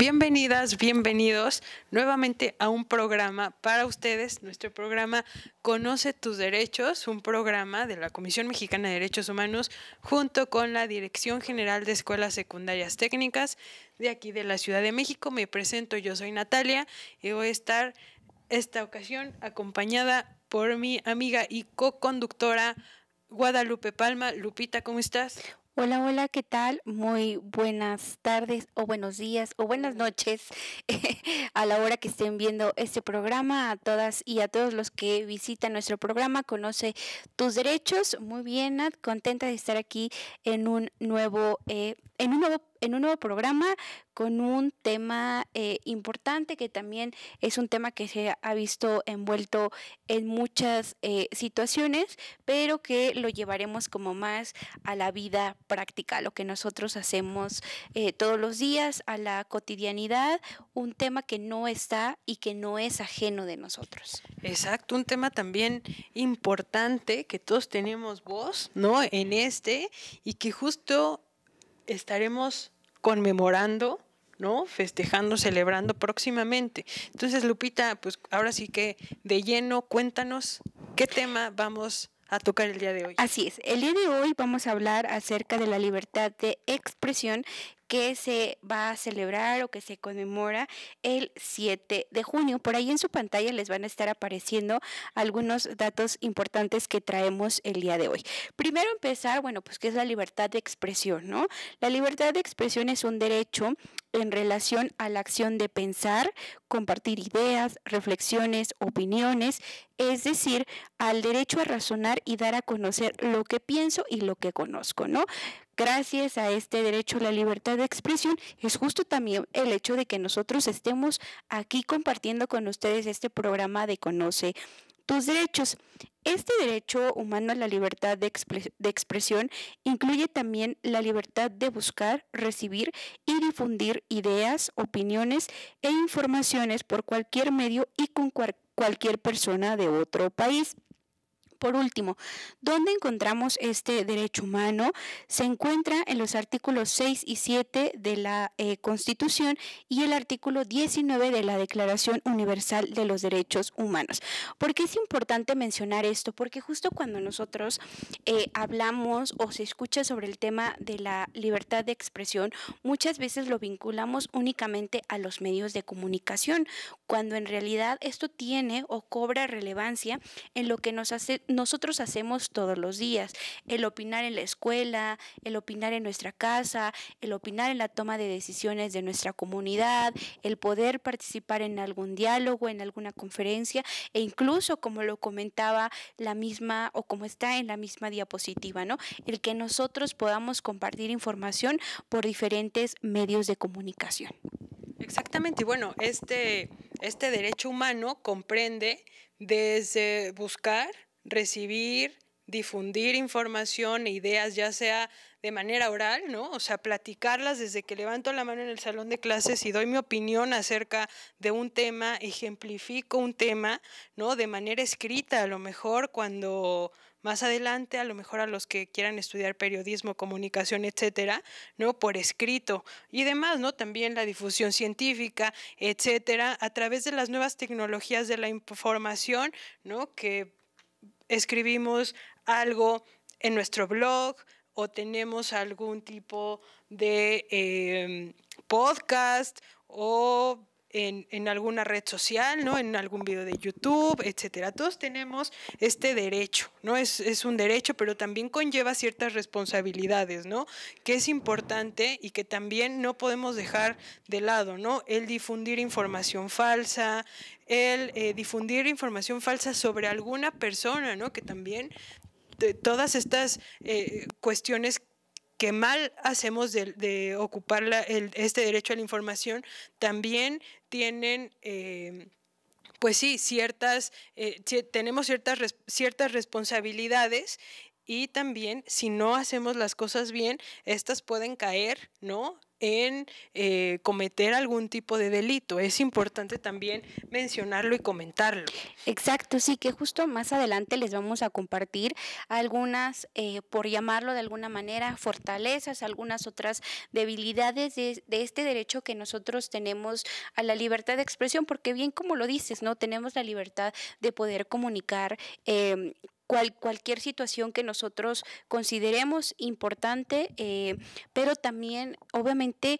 Bienvenidas, bienvenidos nuevamente a un programa para ustedes, nuestro programa Conoce tus derechos, un programa de la Comisión Mexicana de Derechos Humanos junto con la Dirección General de Escuelas Secundarias Técnicas de aquí de la Ciudad de México. Me presento, yo soy Natalia y voy a estar esta ocasión acompañada por mi amiga y co-conductora Guadalupe Palma. Lupita, ¿cómo estás? Hola, hola, ¿qué tal? Muy buenas tardes o buenos días o buenas noches a la hora que estén viendo este programa, a todas y a todos los que visitan nuestro programa, conoce tus derechos. Muy bien, contenta de estar aquí en un nuevo, eh, en un nuevo en un nuevo programa con un tema eh, importante que también es un tema que se ha visto envuelto en muchas eh, situaciones, pero que lo llevaremos como más a la vida práctica, lo que nosotros hacemos eh, todos los días, a la cotidianidad, un tema que no está y que no es ajeno de nosotros. Exacto, un tema también importante que todos tenemos voz, ¿no? En este y que justo estaremos conmemorando, ¿no? Festejando, celebrando próximamente. Entonces, Lupita, pues ahora sí que de lleno, cuéntanos qué tema vamos a tocar el día de hoy. Así es, el día de hoy vamos a hablar acerca de la libertad de expresión que se va a celebrar o que se conmemora el 7 de junio. Por ahí en su pantalla les van a estar apareciendo algunos datos importantes que traemos el día de hoy. Primero empezar, bueno, pues que es la libertad de expresión, ¿no? La libertad de expresión es un derecho en relación a la acción de pensar, compartir ideas, reflexiones, opiniones, es decir, al derecho a razonar y dar a conocer lo que pienso y lo que conozco, ¿no? Gracias a este derecho a la libertad de expresión es justo también el hecho de que nosotros estemos aquí compartiendo con ustedes este programa de Conoce tus derechos. Este derecho humano a la libertad de, expresión incluye también la libertad de buscar, recibir y difundir ideas, opiniones e informaciones por cualquier medio y con cualquier persona de otro país. Por último, ¿dónde encontramos este derecho humano? Se encuentra en los artículos 6 y 7 de la eh, Constitución y el artículo 19 de la Declaración Universal de los Derechos Humanos. ¿Por qué es importante mencionar esto? Porque justo cuando nosotros eh, hablamos o se escucha sobre el tema de la libertad de expresión, muchas veces lo vinculamos únicamente a los medios de comunicación, cuando en realidad esto tiene o cobra relevancia en lo que nos hace nosotros hacemos todos los días. El opinar en la escuela, el opinar en nuestra casa, el opinar en la toma de decisiones de nuestra comunidad, el poder participar en algún diálogo, en alguna conferencia e incluso como lo comentaba la misma o como está en la misma diapositiva, ¿no? El que nosotros podamos compartir información por diferentes medios de comunicación. Exactamente, y bueno, este, este derecho humano comprende desde buscar recibir, difundir información e ideas, ya sea de manera oral, ¿no? O sea, platicarlas desde que levanto la mano en el salón de clases y doy mi opinión acerca de un tema, ejemplifico un tema, ¿no? De manera escrita, a lo mejor cuando más adelante, a lo mejor a los que quieran estudiar periodismo, comunicación, etcétera, ¿no? Por escrito y demás, ¿no? También la difusión científica, etcétera, a través de las nuevas tecnologías de la información, ¿no? Que escribimos algo en nuestro blog o tenemos algún tipo de em, podcast o en, alguna red social, ¿no? En algún video de YouTube, etcétera. Todos tenemos este derecho, ¿no? Es, es, un derecho, pero también conlleva ciertas responsabilidades, ¿no? Que es importante y que también no podemos dejar de lado, ¿no? El difundir información falsa, el eh, difundir información falsa sobre alguna persona, ¿no? Que también eh, todas estas eh, cuestiones que mal hacemos de, ocupar este derecho a la información, también tienen... Eh, pues sí, ciertas, eh, tenemos ciertas, ciertas responsabilidades y también si no hacemos las cosas bien, estas pueden caer, ¿no? en eh, cometer algún tipo de delito. Es importante también mencionarlo y comentarlo. Exacto, sí, que justo más adelante les vamos a compartir algunas, eh, por llamarlo de alguna manera, fortalezas, algunas otras debilidades de, este derecho que nosotros tenemos a la libertad de expresión, porque bien como lo dices, ¿no? Tenemos la libertad de poder comunicar. Em, cualquier situación que nosotros consideremos importante, eh, pero también obviamente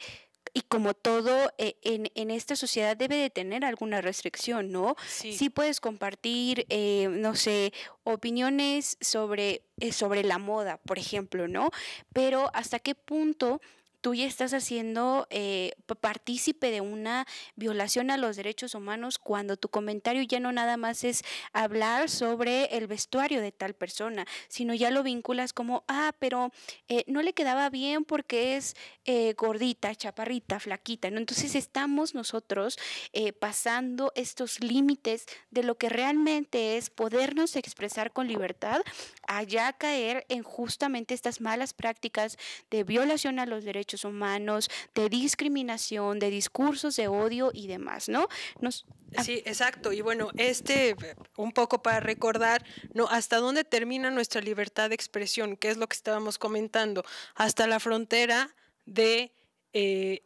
y como todo eh, en, esta sociedad debe de tener alguna restricción, ¿no? Sí, puedes compartir, eh, no sé, opiniones sobre, sobre la moda, por ejemplo, ¿no? Pero hasta qué punto tú ya estás haciendo eh, partícipe de una violación a los derechos humanos cuando tu comentario ya no nada más es hablar sobre el vestuario de tal persona, sino ya lo vinculas como, ah, pero eh, no le quedaba bien porque es eh, gordita, chaparrita, flaquita, Entonces estamos nosotros pasando estos límites de lo que realmente es podernos expresar con libertad, allá caer en justamente estas malas prácticas de violación a los derechos humanos, de discriminación, de discursos de odio y demás, ¿no? Nos, ah. Sí, exacto. Y bueno, este, un poco para recordar, ¿no? ¿Hasta dónde termina nuestra libertad de expresión? ¿Qué es lo que estábamos comentando? Hasta la frontera de... Eh,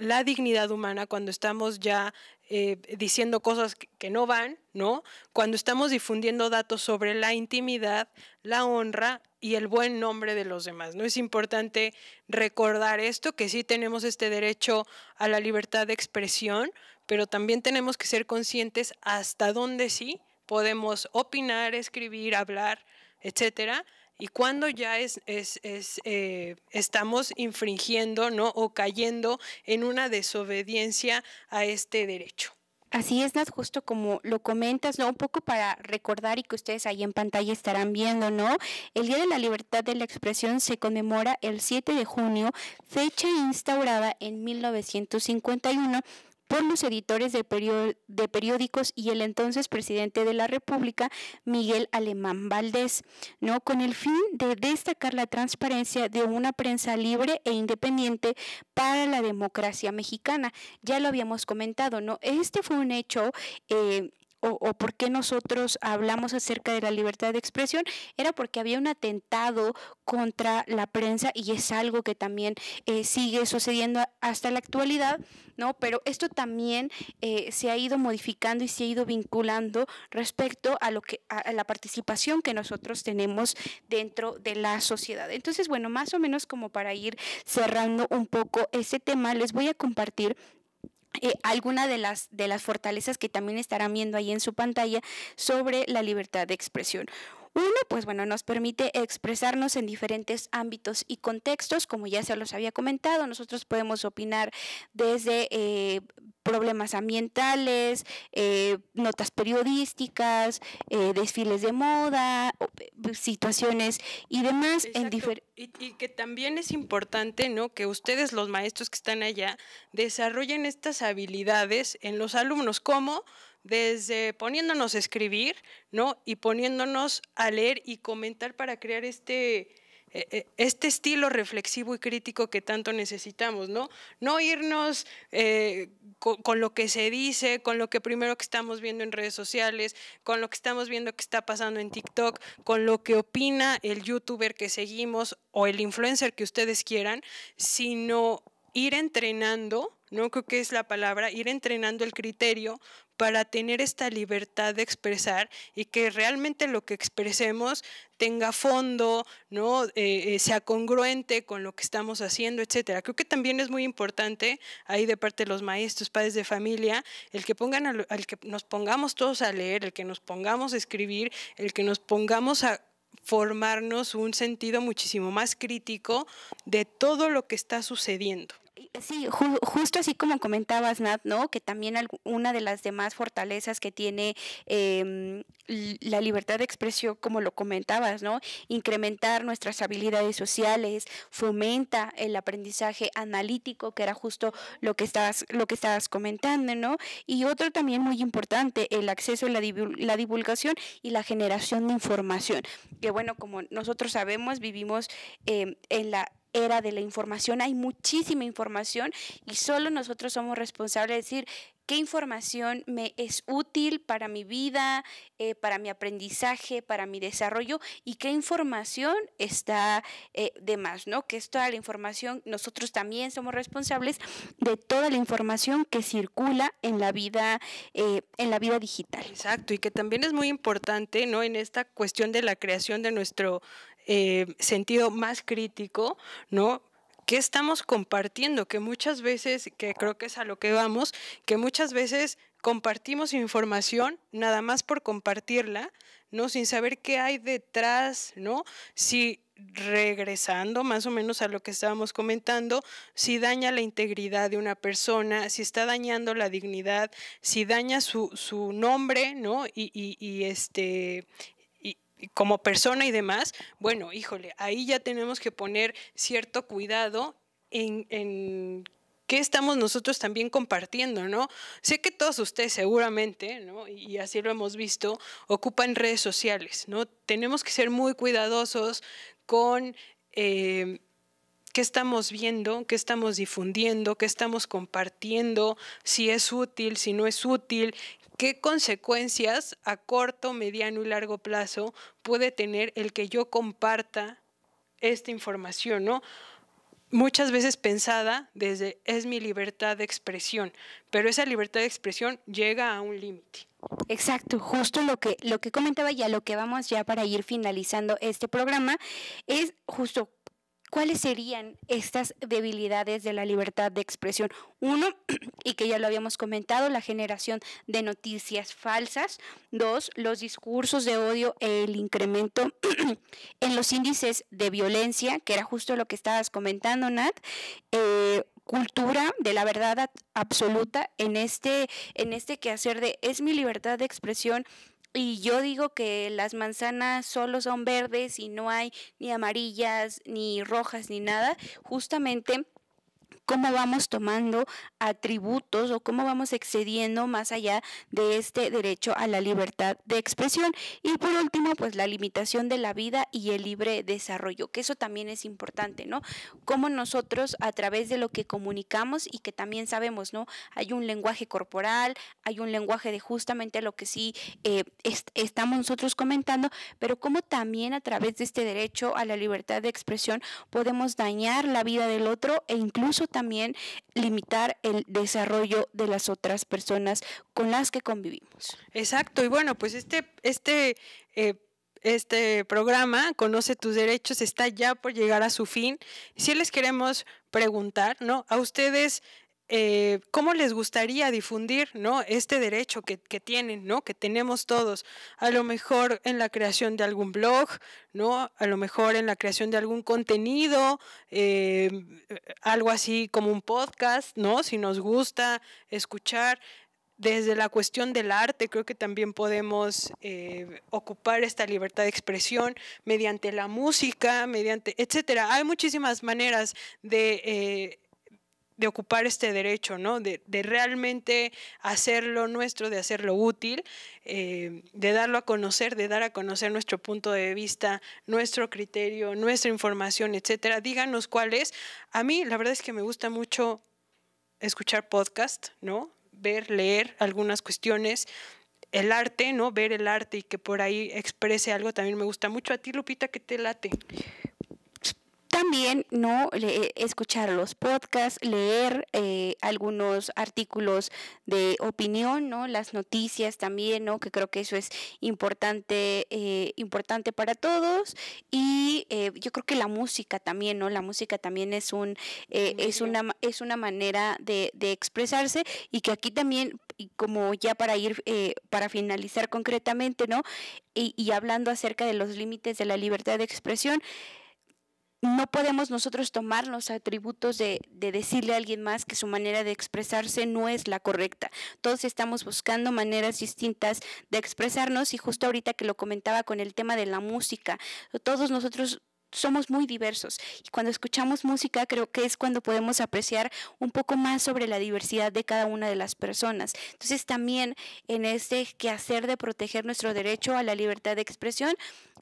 la dignidad humana cuando estamos ya eh, diciendo cosas que no van, ¿no? Cuando estamos difundiendo datos sobre la intimidad, la honra y el buen nombre de los demás, ¿no? Es importante recordar esto, que sí tenemos este derecho a la libertad de expresión, pero también tenemos que ser conscientes hasta dónde sí podemos opinar, escribir, hablar, etcétera, y cuando ya es, es, eh, estamos infringiendo ¿no? o cayendo en una desobediencia a este derecho. Así es, Nat, justo como lo comentas, ¿no? Un poco para recordar y que ustedes ahí en pantalla estarán viendo, ¿no? El Día de la Libertad de la Expresión se conmemora el 7 de junio, fecha instaurada en 1951 por los editores de, de periódicos y el entonces presidente de la República, Miguel Alemán Valdés, ¿no? con el fin de destacar la transparencia de una prensa libre e independiente para la democracia mexicana. Ya lo habíamos comentado, ¿no? Este fue un hecho... Eh, o, por qué nosotros hablamos acerca de la libertad de expresión era porque había un atentado contra la prensa y es algo que también eh, sigue sucediendo hasta la actualidad, ¿no? Pero esto también eh, se ha ido modificando y se ha ido vinculando respecto a lo que a la participación que nosotros tenemos dentro de la sociedad. Entonces, bueno, más o menos como para ir cerrando un poco ese tema, les voy a compartir eh, alguna de las, de las fortalezas que también estarán viendo ahí en su pantalla sobre la libertad de expresión. Uno, pues bueno, nos permite expresarnos en diferentes ámbitos y contextos, como ya se los había comentado, nosotros podemos opinar desde eh, problemas ambientales, eh, notas periodísticas, eh, desfiles de moda, situaciones y demás. En y, que también es importante, ¿no? Que ustedes, los maestros que están allá, desarrollen estas habilidades en los alumnos, como desde poniéndonos a escribir, ¿no? Y poniéndonos a leer y comentar para crear este, e, e, este estilo reflexivo y crítico que tanto necesitamos, ¿no? No irnos eh, con, con, lo que se dice, con lo que primero que estamos viendo en redes sociales, con lo que estamos viendo que está pasando en TikTok, con lo que opina el youtuber que seguimos o el influencer que ustedes quieran, sino ir entrenando ¿no? Creo que es la palabra, ir entrenando el criterio para tener esta libertad de expresar y que realmente lo que expresemos tenga fondo, ¿no? Eh, eh, sea congruente con lo que estamos haciendo, etcétera. Creo que también es muy importante ahí de parte de los maestros, padres de familia, el que pongan que nos pongamos todos a leer, el que nos pongamos a escribir, el que nos pongamos a formarnos un sentido muchísimo más crítico de todo lo que está sucediendo. Sí, justo así como comentabas, Nat, ¿no? Que también una de las demás fortalezas que tiene em, la libertad de expresión, como lo comentabas, ¿no? Incrementar nuestras habilidades sociales, fomenta el aprendizaje analítico, que era justo lo que estabas, lo que estabas comentando, ¿no? Y otro también muy importante, el acceso a la, la divulgación y la generación de información. Que bueno, como nosotros sabemos, vivimos em, en la era de la información, hay muchísima información y solo nosotros somos responsables de decir qué información me es útil para mi vida, eh, para mi aprendizaje, para mi desarrollo y qué información está eh, de más, ¿no? Que es toda la información, nosotros también somos responsables de toda la información que circula en la vida, eh, en la vida digital. Exacto, y que también es muy importante, ¿no? En esta cuestión de la creación de nuestro eh, sentido más crítico, ¿no? ¿Qué estamos compartiendo? Que muchas veces, que creo que es a lo que vamos, que muchas veces compartimos información nada más por compartirla, ¿no? Sin saber qué hay detrás, ¿no? Si regresando más o menos a lo que estábamos comentando, si daña la integridad de una persona, si está dañando la dignidad, si daña su, nombre, ¿no? y, y este, como persona y demás, bueno, híjole, ahí ya tenemos que poner cierto cuidado en, en qué estamos nosotros también compartiendo, ¿no? Sé que todos ustedes seguramente, ¿no? Y así lo hemos visto, ocupan redes sociales, ¿no? Tenemos que ser muy cuidadosos con eh, qué estamos viendo, qué estamos difundiendo, qué estamos compartiendo, si es útil, si no es útil, qué consecuencias a corto, mediano y largo plazo puede tener el que yo comparta esta información, ¿no? Muchas veces pensada desde es mi libertad de expresión, pero esa libertad de expresión llega a un límite. Exacto, justo lo que, lo que comentaba ya, lo que vamos ya para ir finalizando este programa, es justo ¿Cuáles serían estas debilidades de la libertad de expresión? Uno, y que ya lo habíamos comentado, la generación de noticias falsas. Dos, los discursos de odio e el incremento en los índices de violencia, que era justo lo que estabas comentando, Nat. Eh, cultura de la verdad absoluta en este, en este quehacer de es mi libertad de expresión, y yo digo que las manzanas solo son verdes y no hay ni amarillas, ni rojas, ni nada, justamente cómo vamos tomando atributos o cómo vamos excediendo más allá de este derecho a la libertad de expresión. Y por último, pues la limitación de la vida y el libre desarrollo, que eso también es importante, ¿no? Cómo nosotros a través de lo que comunicamos y que también sabemos, ¿no? Hay un lenguaje corporal, hay un lenguaje de justamente lo que sí eh, estamos nosotros comentando, pero cómo también a través de este derecho a la libertad de expresión podemos dañar la vida del otro e incluso también limitar el desarrollo de las otras personas con las que convivimos. Exacto, y bueno, pues este, este eh, este programa, Conoce tus derechos, está ya por llegar a su fin. Si les queremos preguntar, ¿no? A ustedes, eh, cómo les gustaría difundir ¿no? este derecho que, tienen, ¿no? que tenemos todos, a lo mejor en la creación de algún blog, ¿no? a lo mejor en la creación de algún contenido, eh, algo así como un podcast, ¿no? si nos gusta escuchar. Desde la cuestión del arte, creo que también podemos eh, ocupar esta libertad de expresión mediante la música, mediante, etcétera. Hay muchísimas maneras de de ocupar este derecho, ¿no? De, de, realmente hacerlo nuestro, de hacerlo útil, eh, de darlo a conocer, de dar a conocer nuestro punto de vista, nuestro criterio, nuestra información, etcétera. Díganos cuál es. A mí, la verdad es que me gusta mucho escuchar podcast, ¿no? Ver, leer algunas cuestiones. El arte, ¿no? Ver el arte y que por ahí exprese algo también me gusta mucho. A ti, Lupita, ¿qué te late? también no escuchar los podcasts, leer eh, algunos artículos de opinión, ¿no? Las noticias también, ¿no? Que creo que eso es importante, eh, importante para todos. Y eh, yo creo que la música también, ¿no? La música también es un es una es una manera de, expresarse y que aquí también y como ya para ir, para finalizar concretamente, ¿no? y hablando acerca de los límites de la libertad de expresión, no podemos nosotros tomar los atributos de, decirle a alguien más que su manera de expresarse no es la correcta. Todos estamos buscando maneras distintas de expresarnos y justo ahorita que lo comentaba con el tema de la música, todos nosotros somos muy diversos y cuando escuchamos música creo que es cuando podemos apreciar un poco más sobre la diversidad de cada una de las personas. Entonces también en este quehacer de proteger nuestro derecho a la libertad de expresión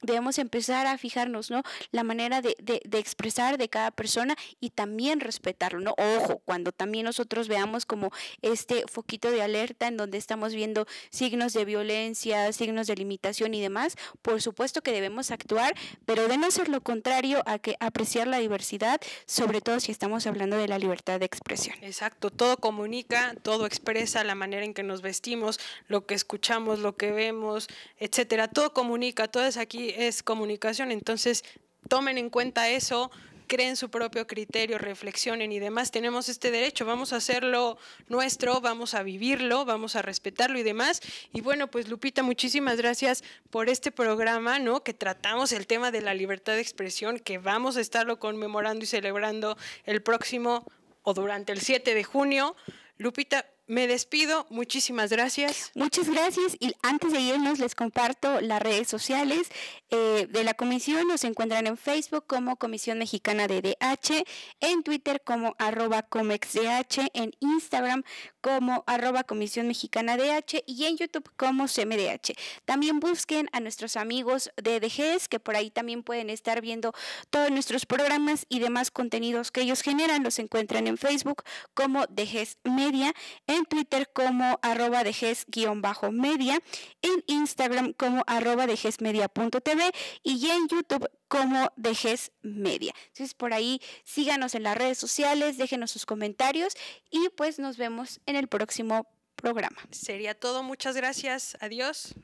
debemos empezar a fijarnos, ¿no? La manera de, de, expresar de cada persona y también respetarlo, ¿no? Ojo, cuando también nosotros veamos como este foquito de alerta en donde estamos viendo signos de violencia, signos de limitación y demás, por supuesto que debemos actuar, pero de no hacerlo con contrario a que apreciar la diversidad, sobre todo si estamos hablando de la libertad de expresión. Exacto, todo comunica, todo expresa la manera en que nos vestimos, lo que escuchamos, lo que vemos, etcétera. Todo comunica, todo es aquí es comunicación. Entonces, tomen en cuenta eso, creen su propio criterio, reflexionen y demás. Tenemos este derecho, vamos a hacerlo nuestro, vamos a vivirlo, vamos a respetarlo y demás. Y bueno, pues Lupita, muchísimas gracias por este programa, ¿no? Que tratamos el tema de la libertad de expresión, que vamos a estarlo conmemorando y celebrando el próximo o durante el 7 de junio. Lupita, me despido, muchísimas gracias. Muchas gracias y antes de irnos les comparto las redes sociales eh, de la comisión. Nos encuentran en Facebook como Comisión Mexicana de DH, en Twitter como arroba ComexDH, en Instagram como arroba Comisión Mexicana DH y en YouTube como CMDH. También busquen a nuestros amigos de DGS, que por ahí también pueden estar viendo todos nuestros programas y demás contenidos que ellos generan. Los encuentran en Facebook como DGES Media, en Twitter como arroba media en Instagram como arroba DGSmedia.tv y en YouTube como DGES Media. Entonces por ahí síganos en las redes sociales, déjenos sus comentarios y pues nos vemos en el próximo programa. Sería todo. Muchas gracias. Adiós.